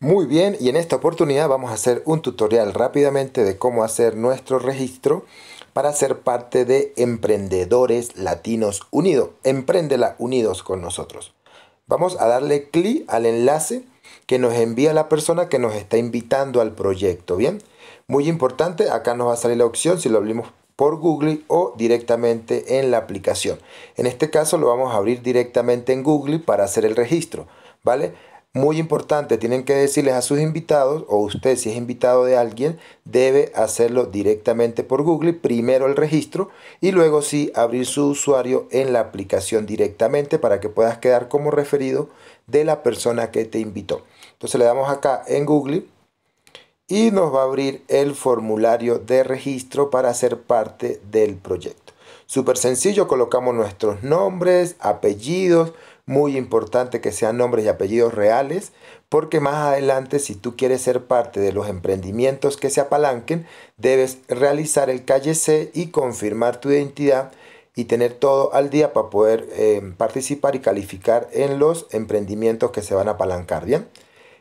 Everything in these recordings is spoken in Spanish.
Muy bien, y en esta oportunidad vamos a hacer un tutorial rápidamente de cómo hacer nuestro registro para ser parte de Emprendedores Latinos Unidos. Emprendela unidos con nosotros. Vamos a darle clic al enlace que nos envía la persona que nos está invitando al proyecto, ¿bien? Muy importante, acá nos va a salir la opción si lo abrimos por Google o directamente en la aplicación. En este caso lo vamos a abrir directamente en Google para hacer el registro, ¿vale? Muy importante, tienen que decirles a sus invitados, o usted si es invitado de alguien, debe hacerlo directamente por Google, primero el registro y luego sí abrir su usuario en la aplicación directamente para que puedas quedar como referido de la persona que te invitó. Entonces le damos acá en Google y nos va a abrir el formulario de registro para ser parte del proyecto. Súper sencillo, colocamos nuestros nombres, apellidos, muy importante que sean nombres y apellidos reales, porque más adelante si tú quieres ser parte de los emprendimientos que se apalanquen, debes realizar el calle C y confirmar tu identidad y tener todo al día para poder eh, participar y calificar en los emprendimientos que se van a apalancar, ¿bien?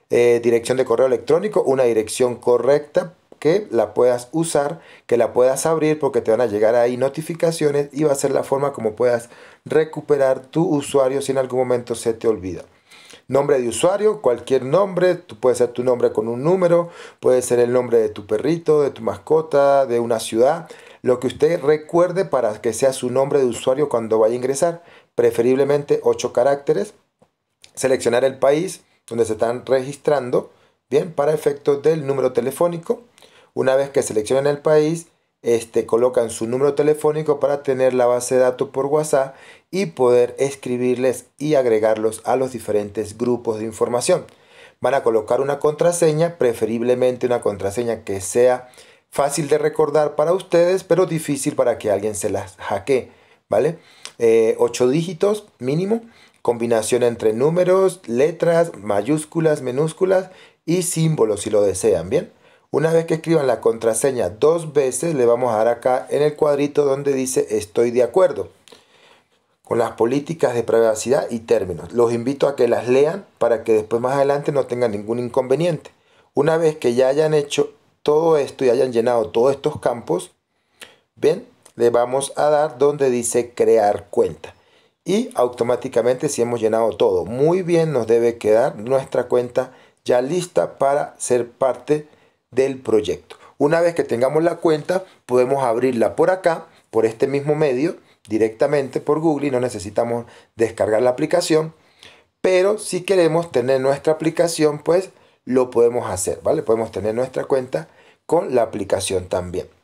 Eh, dirección de correo electrónico, una dirección correcta que la puedas usar, que la puedas abrir porque te van a llegar ahí notificaciones y va a ser la forma como puedas recuperar tu usuario si en algún momento se te olvida. Nombre de usuario, cualquier nombre, puede ser tu nombre con un número, puede ser el nombre de tu perrito, de tu mascota, de una ciudad, lo que usted recuerde para que sea su nombre de usuario cuando vaya a ingresar, preferiblemente 8 caracteres, seleccionar el país donde se están registrando, Bien, para efectos del número telefónico, una vez que seleccionan el país, este, colocan su número telefónico para tener la base de datos por WhatsApp y poder escribirles y agregarlos a los diferentes grupos de información. Van a colocar una contraseña, preferiblemente una contraseña que sea fácil de recordar para ustedes, pero difícil para que alguien se las hackee, ¿vale? Eh, ocho 8 dígitos mínimo combinación entre números, letras, mayúsculas, minúsculas y símbolos si lo desean, ¿bien? Una vez que escriban la contraseña dos veces, le vamos a dar acá en el cuadrito donde dice estoy de acuerdo con las políticas de privacidad y términos. Los invito a que las lean para que después más adelante no tengan ningún inconveniente. Una vez que ya hayan hecho todo esto y hayan llenado todos estos campos, bien, le vamos a dar donde dice crear cuenta y automáticamente si hemos llenado todo muy bien nos debe quedar nuestra cuenta ya lista para ser parte del proyecto una vez que tengamos la cuenta podemos abrirla por acá por este mismo medio directamente por google y no necesitamos descargar la aplicación pero si queremos tener nuestra aplicación pues lo podemos hacer vale podemos tener nuestra cuenta con la aplicación también